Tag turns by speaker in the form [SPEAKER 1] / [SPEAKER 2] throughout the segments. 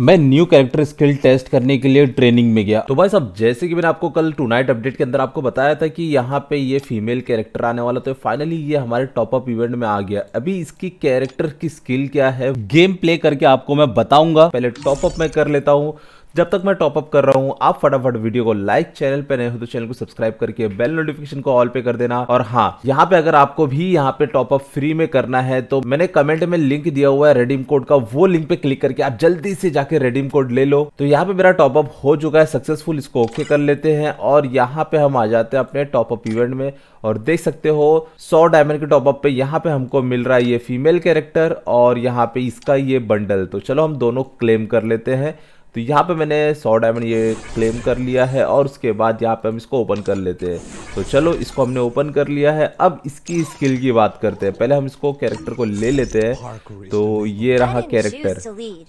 [SPEAKER 1] मैं new character skill test करने के लिए ट्रेनिंग में गया तो भाई साहब जैसे कि मैंने आपको कल टू नाइट अपडेट के अंदर आपको बताया था कि यहाँ पे ये फीमेल कैरेक्टर आने वाला तो फाइनली ये हमारे टॉप अप इवेंट में आ गया अभी इसकी कैरेक्टर की स्किल क्या है गेम प्ले करके आपको मैं बताऊंगा पहले टॉपअप में कर लेता हूँ जब तक मैं टॉपअप कर रहा हूँ आप फटाफट वीडियो को लाइक चैनल पे नए हो तो चैनल को सब्सक्राइब करके बेल नोटिफिकेशन को ऑल पे कर देना और हाँ यहाँ पे अगर आपको भी यहाँ पे टॉपअप फ्री में करना है तो मैंने कमेंट में लिंक दिया हुआ है रेडीम कोड का वो लिंक पे क्लिक करके आप जल्दी से जाके रेडीम कोड ले लो तो यहाँ पे मेरा टॉपअप हो चुका है सक्सेसफुल इसको ओके कर लेते हैं और यहाँ पे हम आ जाते हैं अपने टॉपअप इवेंट में और देख सकते हो सौ डायमंड के टॉपअप पे यहाँ पे हमको मिल रहा है ये फीमेल कैरेक्टर और यहाँ पे इसका ये बंडल तो चलो हम दोनों क्लेम कर लेते हैं तो यहाँ पे मैंने सौ डायमंड ये क्लेम कर लिया है और उसके बाद यहाँ पे हम इसको ओपन कर लेते हैं तो चलो इसको हमने ओपन कर लिया है अब इसकी स्किल की बात करते हैं पहले हम इसको कैरेक्टर को ले लेते हैं तो ये रहा कैरेक्टर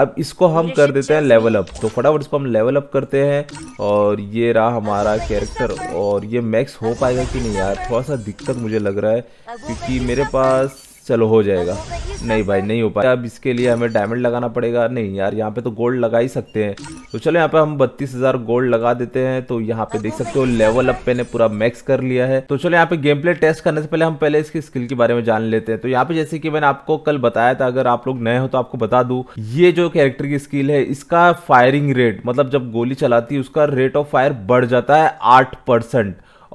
[SPEAKER 1] अब इसको हम कर देते हैं लेवल अप तो फटाफट इसको हम लेवल अप करते हैं और ये रहा हमारा कैरेक्टर और ये मैक्स हो पाएगा कि नहीं यार थोड़ा सा दिक्कत मुझे लग रहा है क्योंकि मेरे पास चलो हो जाएगा नहीं भाई तो- नहीं हो पाया अब इसके लिए हमें डायमंड लगाना पड़ेगा नहीं यार यहाँ पे तो गोल्ड लगा ही सकते हैं तो चलो यहाँ पे हम बत्तीस हज़ार गोल्ड लगा देते हैं तो यहाँ पे देख सकते हो लेवल अप तो- मैंने पूरा मैक्स कर लिया है तो चलो यहाँ पे गेम प्ले टेस्ट करने से पहले हम पहले इसकी स्किल के बारे में जान लेते हैं तो यहाँ पे जैसे कि मैंने आपको कल बताया था अगर आप लोग नए हो तो आपको बता दू ये जो कैरेक्टर की स्किल है इसका फायरिंग रेट मतलब जब गोली चलाती है उसका रेट ऑफ फायर बढ़ जाता है आठ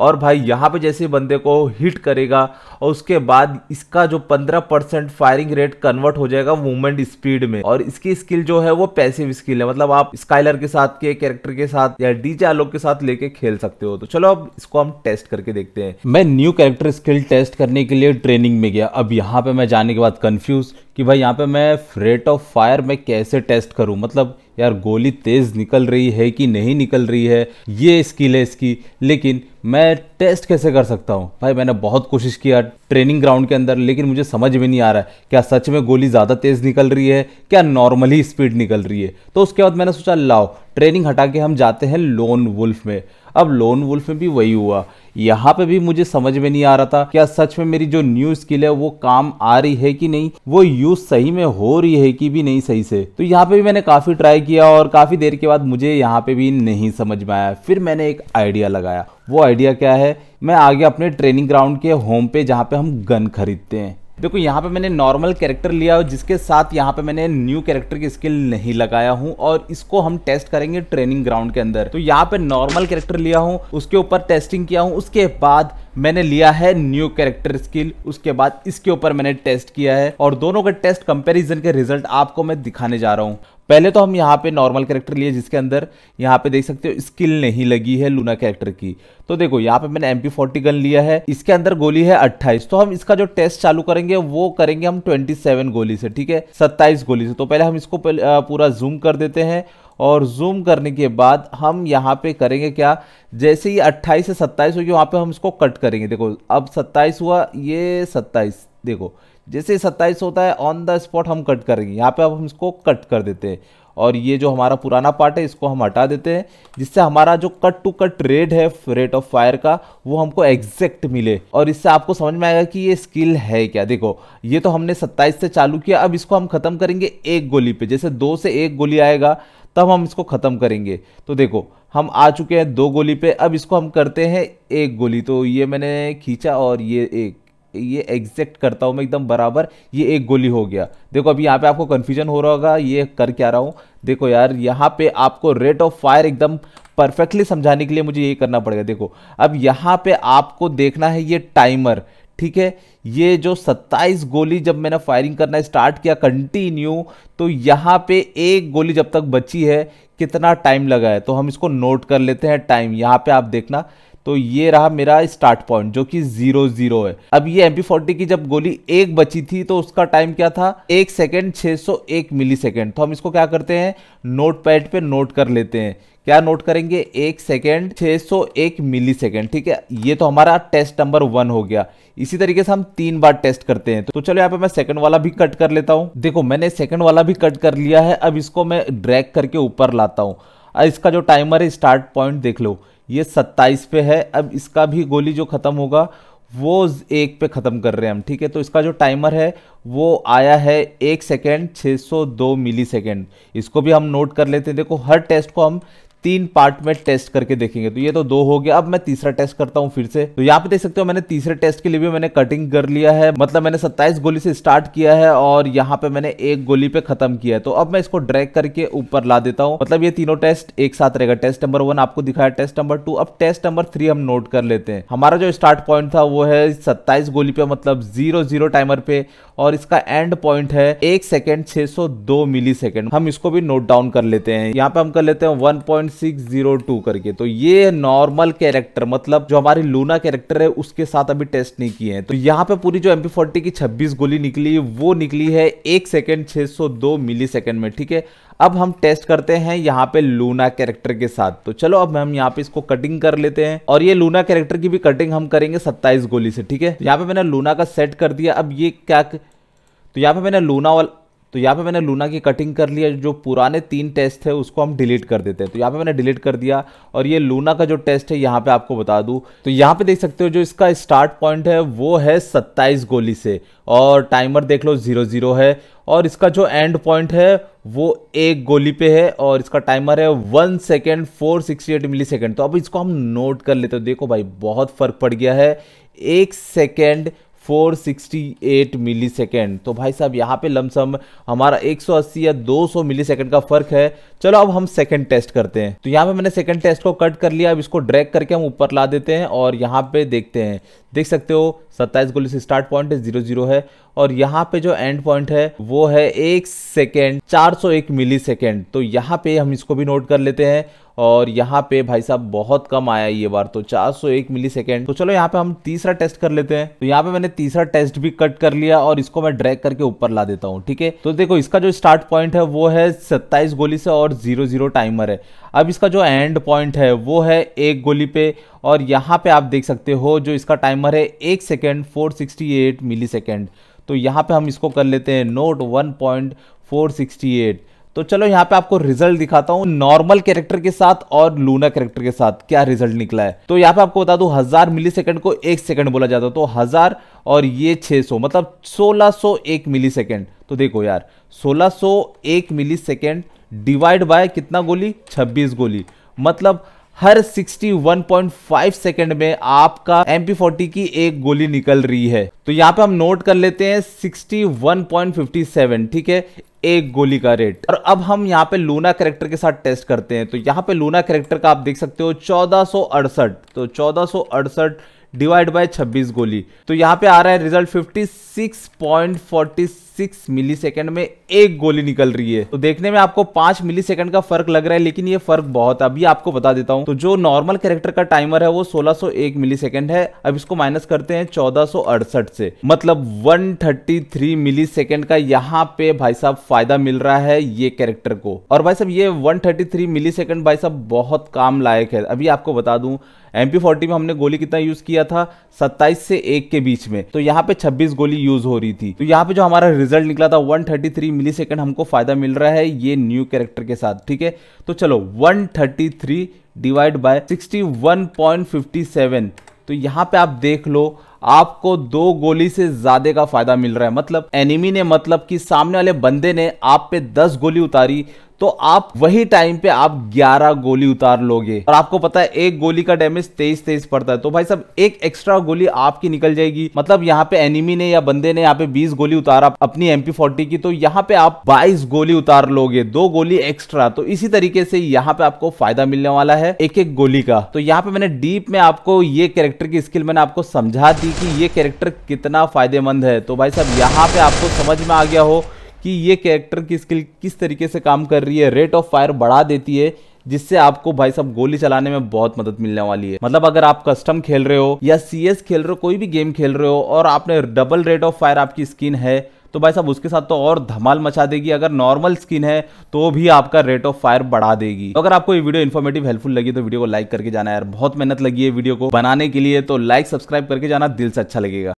[SPEAKER 1] और भाई यहाँ पे जैसे बंदे को हिट करेगा और उसके बाद इसका जो 15 परसेंट फायरिंग रेट कन्वर्ट हो जाएगा मूवमेंट स्पीड में और इसकी स्किल जो है वो पैसिव स्किल है मतलब आप स्काइलर के साथ के कैरेक्टर के साथ या डीजे आलोक के साथ लेके खेल सकते हो तो चलो अब इसको हम टेस्ट करके देखते हैं मैं न्यू कैरेक्टर स्किल टेस्ट करने के लिए ट्रेनिंग में गया अब यहाँ पे मैं जाने के बाद कन्फ्यूज कि भाई यहाँ पे मैं रेट ऑफ फायर में कैसे टेस्ट करूँ मतलब यार गोली तेज़ निकल रही है कि नहीं निकल रही है ये स्किल है इसकी लेकिन मैं टेस्ट कैसे कर सकता हूँ भाई मैंने बहुत कोशिश किया ट्रेनिंग ग्राउंड के अंदर लेकिन मुझे समझ में नहीं आ रहा है क्या सच में गोली ज़्यादा तेज़ निकल रही है क्या नॉर्मल ही स्पीड निकल रही है तो उसके बाद मैंने सोचा लाओ ट्रेनिंग हटा के हम जाते हैं लोन वुल्फ में अब लोन वुल्फ में भी वही हुआ यहाँ पे भी मुझे समझ में नहीं आ रहा था क्या सच में मेरी जो न्यू स्किल है वो काम आ रही है कि नहीं वो यूज सही में हो रही है कि भी नहीं सही से तो यहाँ पे भी मैंने काफी ट्राई किया और काफी देर के बाद मुझे यहाँ पे भी नहीं समझ में आया फिर मैंने एक आइडिया लगाया वो आइडिया क्या है मैं आगे अपने ट्रेनिंग ग्राउंड के होम पे जहाँ पे हम गन खरीदते हैं देखो यहाँ पे मैंने नॉर्मल कैरेक्टर लिया और जिसके साथ यहाँ पे मैंने न्यू कैरेक्टर की स्किल नहीं लगाया हूँ और इसको हम टेस्ट करेंगे ट्रेनिंग ग्राउंड के अंदर तो यहाँ पे नॉर्मल कैरेक्टर लिया हूँ उसके ऊपर टेस्टिंग किया हूँ उसके बाद मैंने लिया है न्यू कैरेक्टर स्किल उसके बाद इसके ऊपर मैंने टेस्ट किया है और दोनों के टेस्ट कंपेरिजन के रिजल्ट आपको मैं दिखाने जा रहा हूँ पहले तो हम यहाँ पे नॉर्मल कैरेक्टर लिए जिसके अंदर यहाँ पे देख सकते हो स्किल नहीं लगी है लूना कैरेक्टर की तो देखो यहाँ पे मैंने एम पी गन लिया है इसके अंदर गोली है 28 तो हम इसका जो टेस्ट चालू करेंगे वो करेंगे हम 27 गोली से ठीक है 27 गोली से तो पहले हम इसको पूरा जूम कर देते हैं और जूम करने के बाद हम यहाँ पे करेंगे क्या जैसे ही 28 से 27 होगी वहाँ पे हम इसको कट करेंगे देखो अब 27 हुआ ये 27 देखो जैसे सत्ताईस होता है ऑन द स्पॉट हम कट करेंगे यहाँ पे अब हम इसको कट कर देते हैं और ये जो हमारा पुराना पार्ट है इसको हम हटा देते हैं जिससे हमारा जो कट टू कट रेट है रेट ऑफ फायर का वो हमको एग्जैक्ट मिले और इससे आपको समझ में आएगा कि ये स्किल है क्या देखो ये तो हमने 27 से चालू किया अब इसको हम ख़त्म करेंगे एक गोली पे जैसे दो से एक गोली आएगा तब हम इसको ख़त्म करेंगे तो देखो हम आ चुके हैं दो गोली पे अब इसको हम करते हैं एक गोली तो ये मैंने खींचा और ये एक ये एग्जैक्ट करता हूँ मैं एकदम बराबर ये एक गोली हो गया देखो अभी यहाँ पे आपको कन्फ्यूजन हो रहा होगा ये कर क्या रहा हूँ देखो यार यहाँ पे आपको रेट ऑफ फायर एकदम परफेक्टली समझाने के लिए मुझे ये करना पड़ेगा देखो अब यहाँ पे आपको देखना है ये टाइमर ठीक है ये जो 27 गोली जब मैंने फायरिंग करना स्टार्ट किया कंटिन्यू तो यहाँ पे एक गोली जब तक बची है कितना टाइम लगा है तो हम इसको नोट कर लेते हैं टाइम यहाँ पे आप देखना तो ये रहा मेरा स्टार्ट पॉइंट जो कि जीरो जीरो है अब ये एम फोर्टी की जब गोली एक बची थी तो उसका टाइम क्या था एक सेकेंड छः सौ एक मिली सेकेंड तो हम इसको क्या करते हैं नोट पैड पे नोट कर लेते हैं क्या नोट करेंगे एक सेकेंड 601 मिली सेकेंड ठीक है ये तो हमारा टेस्ट नंबर वन हो गया इसी तरीके से हम तीन बार टेस्ट करते हैं तो चलो यहाँ पे मैं सेकंड वाला भी कट कर लेता हूँ देखो मैंने सेकंड वाला भी कट कर लिया है अब इसको मैं ड्रैग करके ऊपर लाता हूँ इसका जो टाइमर है स्टार्ट पॉइंट देख लो ये सत्ताईस पे है अब इसका भी गोली जो ख़त्म होगा वो एक पे ख़त्म कर रहे हैं हम ठीक है तो इसका जो टाइमर है वो आया है एक सेकेंड 602 मिली सेकेंड इसको भी हम नोट कर लेते हैं देखो हर टेस्ट को हम तीन पार्ट में टेस्ट करके देखेंगे तो ये तो दो हो गया अब मैं तीसरा टेस्ट करता हूँ फिर से तो यहाँ पे देख सकते हो मैंने तीसरे टेस्ट के लिए भी मैंने कटिंग कर लिया है मतलब मैंने 27 गोली से स्टार्ट किया है और यहाँ पे मैंने एक गोली पे खत्म किया है तो अब मैं इसको ड्रैग करके ऊपर ला देता हूँ मतलब ये तीनों टेस्ट एक साथ रहेगा टेस्ट नंबर वन आपको दिखाया टेस्ट नंबर टू अब टेस्ट नंबर थ्री हम नोट कर लेते हैं हमारा जो स्टार्ट पॉइंट था वो है सत्ताईस गोली पे मतलब जीरो जीरो टाइमर पे और इसका एंड पॉइंट है एक सेकेंड छह सौ दो मिली सेकेंड हम इसको भी नोट डाउन कर लेते हैं यहाँ पे हम कर लेते हैं वन पॉइंट 0.602 करके तो ये नॉर्मल कैरेक्टर मतलब जो हमारी लूना कैरेक्टर है उसके साथ अभी टेस्ट नहीं किए हैं तो यहाँ पे पूरी जो एम की 26 गोली निकली वो निकली है एक सेकेंड 602 सेकेंड में ठीक है अब हम टेस्ट करते हैं यहाँ पे लूना कैरेक्टर के साथ तो चलो अब हम यहाँ पे इसको कटिंग कर लेते हैं और ये लूना कैरेक्टर की भी कटिंग हम करेंगे 27 गोली से ठीक है तो यहाँ पे मैंने लूना का सेट कर दिया अब ये क्या तो यहाँ पे मैंने लूना वाला तो यहाँ पे मैंने लूना की कटिंग कर लिया जो पुराने तीन टेस्ट थे उसको हम डिलीट कर देते हैं तो यहाँ पे मैंने डिलीट कर दिया और ये लूना का जो टेस्ट है यहाँ पे आपको बता दूँ तो यहाँ पे देख सकते हो जो इसका स्टार्ट पॉइंट है वो है सत्ताईस गोली से और टाइमर देख लो जीरो जीरो है और इसका जो एंड पॉइंट है वो एक गोली पे है और इसका टाइमर है one second four sixty eight millisecond तो अब इसको हम नोट कर लेते हो देखो भाई बहुत फ़र्क पड़ गया है एक सेकेंड 468 सेकेंड तो भाई साहब यहाँ पे लमसम हमारा 180 या 200 सेकेंड का फर्क है चलो अब हम सेकंड टेस्ट करते हैं तो यहाँ पे मैंने सेकंड टेस्ट को कट कर लिया अब इसको ड्रैग करके हम ऊपर ला देते हैं और यहाँ पे देखते हैं देख सकते हो 27 गोली से स्टार्ट पॉइंट है जीरो जीरो है और यहाँ पे जो एंड पॉइंट है वो है एक सेकेंड चार सौ तो यहाँ पे हम इसको भी नोट कर लेते हैं और यहाँ पे भाई साहब बहुत कम आया ये बार तो 401 मिलीसेकंड तो चलो यहाँ पे हम तीसरा टेस्ट कर लेते हैं तो यहाँ पे मैंने तीसरा टेस्ट भी कट कर लिया और इसको मैं ड्रैग करके ऊपर ला देता हूँ ठीक है तो देखो इसका जो स्टार्ट पॉइंट है वो है सत्ताईस गोली से और जीरो जीरो टाइमर है अब इसका जो एंड पॉइंट है वो है एक गोली पे और यहाँ पे आप देख सकते हो जो इसका टाइमर है एक second four sixty eight millisecond तो यहाँ पे हम इसको कर लेते हैं note one point four sixty eight तो चलो यहाँ पे आपको रिजल्ट दिखाता हूँ नॉर्मल कैरेक्टर के साथ और लूना कैरेक्टर के साथ क्या रिजल्ट निकला है तो यहाँ पे आपको बता दू हजार मिली सेकेंड को एक सेकेंड बोला जाता है तो हजार और ये 600 मतलब 1601 मिली सेकेंड तो देखो यार 1601 मिली सेकेंड डिवाइड बाय कितना गोली 26 गोली मतलब हर 61.5 सेकंड में आपका एम की एक गोली निकल रही है तो यहाँ पे हम नोट कर लेते हैं 61.57 ठीक है एक गोली का रेट और अब हम यहाँ पे लूना करेक्टर के साथ टेस्ट करते हैं तो यहाँ पे लूना करेक्टर का आप देख सकते हो चौदह तो चौदह डिवाइड बाय 26 गोली तो यहाँ पे आ रहा है रिजल्ट 56.46 मिलीसेकंड में एक गोली निकल रही है तो देखने में आपको पांच मिली सेकंड का फर्क लग रहा है लेकिन ये फर्क बहुत है अभी आपको बता देता हूँ तो जो नॉर्मल कैरेक्टर का टाइमर है वो 1601 मिली सेकंड है अब इसको माइनस करते हैं चौदह से मतलब 133 मिली का यहाँ पे भाई साहब फायदा मिल रहा है ये कैरेक्टर को और भाई साहब ये 133 मिली भाई साहब बहुत काम लायक है अभी आपको बता दू एम में हमने गोली कितना यूज किया था 27 से 1 के बीच में तो यहाँ पे 26 गोली यूज हो रही थी तो यहाँ पे जो हमारा रिजल्ट निकला था 133 मिली सेकेंड हमको फ़ायदा मिल रहा है ये न्यू कैरेक्टर के साथ ठीक है तो चलो 133 डिवाइड बाय 61.57 तो यहाँ पे आप देख लो आपको दो गोली से ज्यादा का फायदा मिल रहा है मतलब एनिमी ने मतलब कि सामने वाले बंदे ने आप पे 10 गोली उतारी तो आप वही टाइम पे आप 11 गोली उतार लोगे और आपको पता है एक गोली का डैमेज तेईस तेईस पड़ता है तो भाई साहब एक एक्स्ट्रा गोली आपकी निकल जाएगी मतलब यहाँ पे एनिमी ने या बंदे ने यहाँ पे 20 गोली उतारा अपनी एमपी फोर्टी की तो यहाँ पे आप 22 गोली उतार लोगे दो गोली एक्स्ट्रा तो इसी तरीके से यहाँ पे आपको फायदा मिलने वाला है एक एक गोली का तो यहाँ पे मैंने डीप में आपको ये कैरेक्टर की स्किल मैंने आपको समझा दी कि ये कैरेक्टर कितना फायदेमंद है तो भाई साहब यहाँ पे आपको समझ में आ गया हो कि ये कैरेक्टर की स्किल किस तरीके से काम कर रही है रेट ऑफ फायर बढ़ा देती है जिससे आपको भाई साहब गोली चलाने में बहुत मदद मिलने वाली है मतलब अगर आप कस्टम खेल रहे हो या सी खेल रहे हो कोई भी गेम खेल रहे हो और आपने डबल रेट ऑफ फायर आपकी स्किन है तो भाई साहब उसके साथ तो और धमाल मचा देगी अगर नॉर्मल स्किन है तो भी आपका रेट ऑफ फायर बढ़ा देगी तो अगर आपको ये वीडियो इन्फॉर्मेटिव हेल्पफुल लगी तो वीडियो को लाइक करके जाना यार बहुत मेहनत लगी है वीडियो को बनाने के लिए तो लाइक सब्सक्राइब करके जाना दिल से अच्छा लगेगा